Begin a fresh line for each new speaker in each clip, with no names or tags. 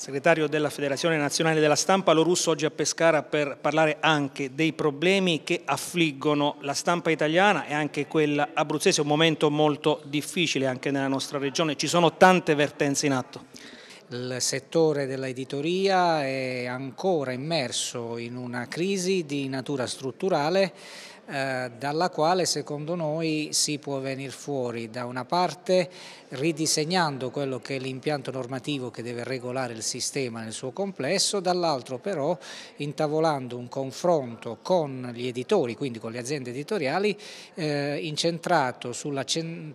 segretario della Federazione Nazionale della Stampa, lo russo oggi a Pescara per parlare anche dei problemi che affliggono la stampa italiana e anche quella abruzzese, un momento molto difficile anche nella nostra regione, ci sono tante vertenze in atto. Il settore
dell'editoria è ancora immerso in una crisi di natura strutturale eh, dalla quale secondo noi si può venire fuori da una parte ridisegnando quello che è l'impianto normativo che deve regolare il sistema nel suo complesso, dall'altro però intavolando un confronto con gli editori, quindi con le aziende editoriali, eh, incentrato sulla,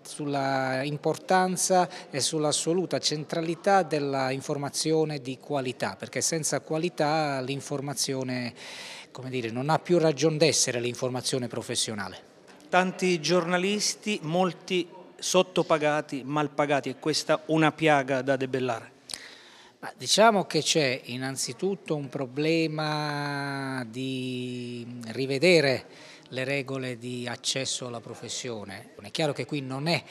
sulla importanza e sull'assoluta centralità della informazione di qualità, perché senza qualità l'informazione come dire, non ha più ragion d'essere l'informazione professionale.
Tanti giornalisti, molti sottopagati, malpagati, è questa una piaga da debellare?
Ma diciamo che c'è innanzitutto un problema di rivedere le regole di accesso alla professione. È chiaro che qui non è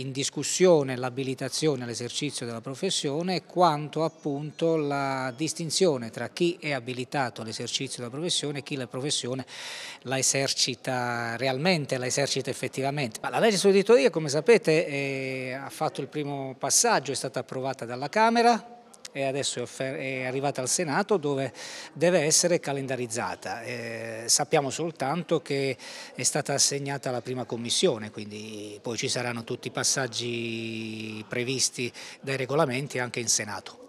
in discussione l'abilitazione all'esercizio della professione quanto appunto la distinzione tra chi è abilitato all'esercizio della professione e chi la professione la esercita realmente, la esercita effettivamente. Ma la legge sull'editoria come sapete è, eh, ha fatto il primo passaggio, è stata approvata dalla Camera, e adesso è, è, arrivata al Senato dove deve essere calendarizzata. Eh, sappiamo soltanto che è stata assegnata la prima commissione, quindi poi ci saranno tutti i passaggi previsti dai regolamenti anche in Senato.